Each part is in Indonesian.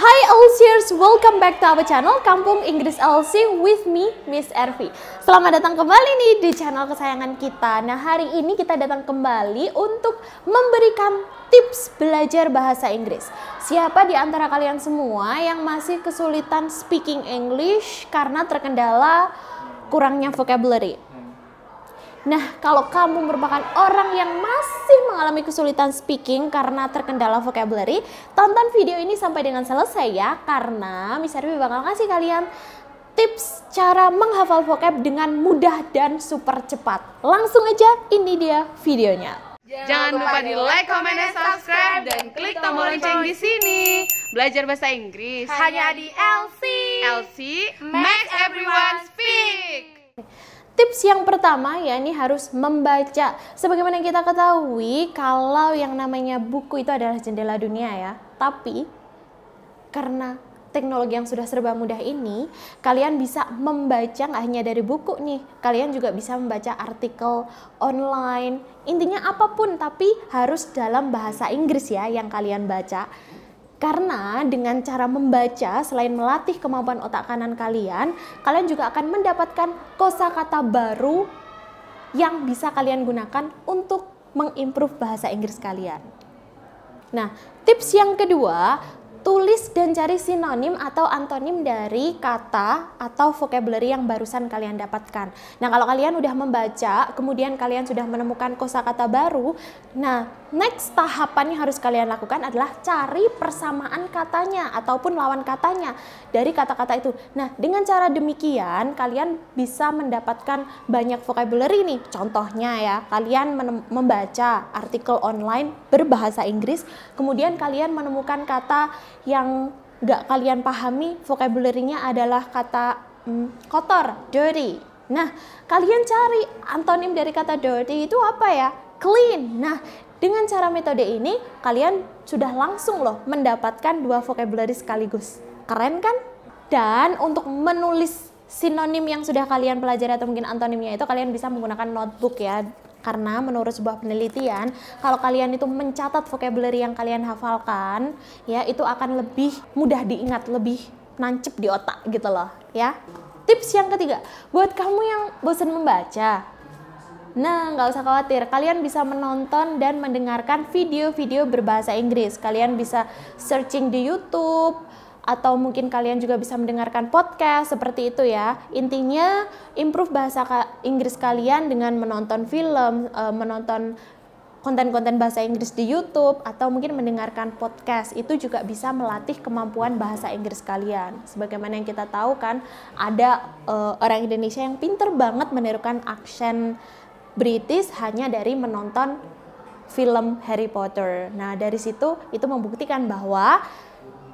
Hi Elsiers, welcome back to our channel Kampung Inggris Elsie with me, Miss Ervi. Selamat datang kembali nih di channel kesayangan kita. Nah hari ini kita datang kembali untuk memberikan tips belajar bahasa Inggris. Siapa di antara kalian semua yang masih kesulitan speaking English karena terkendala kurangnya vocabulary? Nah, kalau kamu merupakan orang yang masih mengalami kesulitan speaking karena terkendala vocabulary, tonton video ini sampai dengan selesai ya, karena Miss Arby bakal kasih kalian tips cara menghafal vocab dengan mudah dan super cepat. Langsung aja, ini dia videonya. Jangan, lupa di like, comment, dan subscribe, dan klik tombol lonceng di sini. Belajar bahasa Inggris hanya di LC. LC Make everyone speak. Tips yang pertama ya ini harus membaca. Sebagaimana kita ketahui kalau yang namanya buku itu adalah jendela dunia ya. Tapi karena teknologi yang sudah serba mudah ini, kalian bisa membaca nggak hanya dari buku nih, kalian juga bisa membaca artikel online. Intinya apapun tapi harus dalam bahasa Inggris ya yang kalian baca. Karena dengan cara membaca selain melatih kemampuan otak kanan kalian, kalian juga akan mendapatkan kosakata baru yang bisa kalian gunakan untuk mengimprove bahasa Inggris kalian. Nah, tips yang kedua, tulis dan cari sinonim atau antonim dari kata atau vocabulary yang barusan kalian dapatkan. Nah, kalau kalian udah membaca, kemudian kalian sudah menemukan kosakata baru, nah, next tahapan yang harus kalian lakukan adalah cari persamaan katanya ataupun lawan katanya dari kata-kata itu. Nah, dengan cara demikian kalian bisa mendapatkan banyak vocabulary nih. Contohnya ya, kalian membaca artikel online berbahasa Inggris, kemudian kalian menemukan kata yang nggak kalian pahami vocabulary-nya adalah kata hmm, kotor, dirty. Nah, kalian cari antonim dari kata dirty itu apa ya? Clean. Nah, dengan cara metode ini kalian sudah langsung loh mendapatkan dua vocabulary sekaligus. Keren kan? Dan untuk menulis sinonim yang sudah kalian pelajari atau mungkin antonimnya itu kalian bisa menggunakan notebook ya karena menurut sebuah penelitian, kalau kalian itu mencatat vocabulary yang kalian hafalkan, ya itu akan lebih mudah diingat, lebih nancep di otak gitu loh, ya. Tips yang ketiga, buat kamu yang bosan membaca, Nah, nggak usah khawatir, kalian bisa menonton dan mendengarkan video-video berbahasa Inggris. Kalian bisa searching di YouTube, atau mungkin kalian juga bisa mendengarkan podcast seperti itu ya. Intinya improve bahasa Inggris kalian dengan menonton film, eh, menonton konten-konten bahasa Inggris di YouTube atau mungkin mendengarkan podcast itu juga bisa melatih kemampuan bahasa Inggris kalian. Sebagaimana yang kita tahu kan ada uh, orang Indonesia yang pinter banget menirukan aksen British hanya dari menonton film Harry Potter. Nah, dari situ itu membuktikan bahwa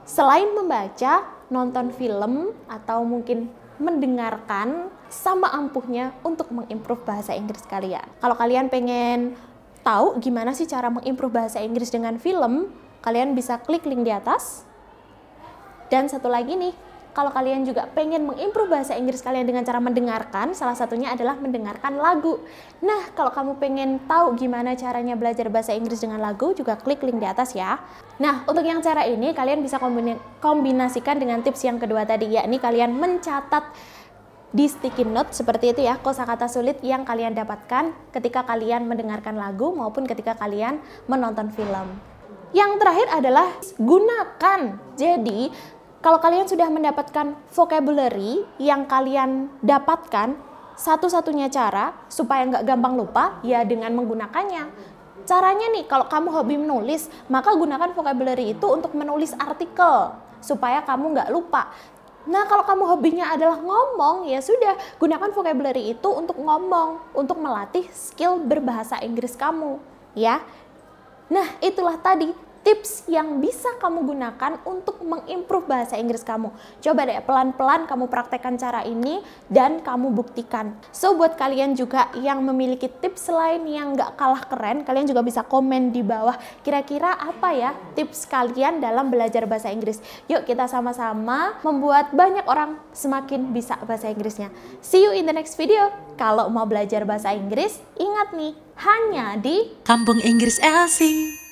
selain membaca, nonton film atau mungkin mendengarkan sama ampuhnya untuk mengimprove bahasa Inggris kalian. Kalau kalian pengen tahu gimana sih cara mengimprove bahasa Inggris dengan film, kalian bisa klik link di atas. Dan satu lagi nih, kalau kalian juga pengen mengimprove bahasa Inggris kalian dengan cara mendengarkan, salah satunya adalah mendengarkan lagu. Nah, kalau kamu pengen tahu gimana caranya belajar bahasa Inggris dengan lagu, juga klik link di atas ya. Nah, untuk yang cara ini kalian bisa kombinasikan dengan tips yang kedua tadi, yakni kalian mencatat di sticky note seperti itu ya kosakata sulit yang kalian dapatkan ketika kalian mendengarkan lagu maupun ketika kalian menonton film. Yang terakhir adalah gunakan. Jadi, kalau kalian sudah mendapatkan vocabulary yang kalian dapatkan, satu-satunya cara supaya nggak gampang lupa ya dengan menggunakannya. Caranya nih, kalau kamu hobi menulis, maka gunakan vocabulary itu untuk menulis artikel supaya kamu nggak lupa. Nah, kalau kamu hobinya adalah ngomong, ya sudah, gunakan vocabulary itu untuk ngomong, untuk melatih skill berbahasa Inggris kamu, ya. Nah, itulah tadi tips yang bisa kamu gunakan untuk mengimprove bahasa Inggris kamu. Coba deh pelan-pelan kamu praktekkan cara ini dan kamu buktikan. So buat kalian juga yang memiliki tips lain yang gak kalah keren, kalian juga bisa komen di bawah kira-kira apa ya tips kalian dalam belajar bahasa Inggris. Yuk kita sama-sama membuat banyak orang semakin bisa bahasa Inggrisnya. See you in the next video. Kalau mau belajar bahasa Inggris, ingat nih, hanya di Kampung Inggris Elsie.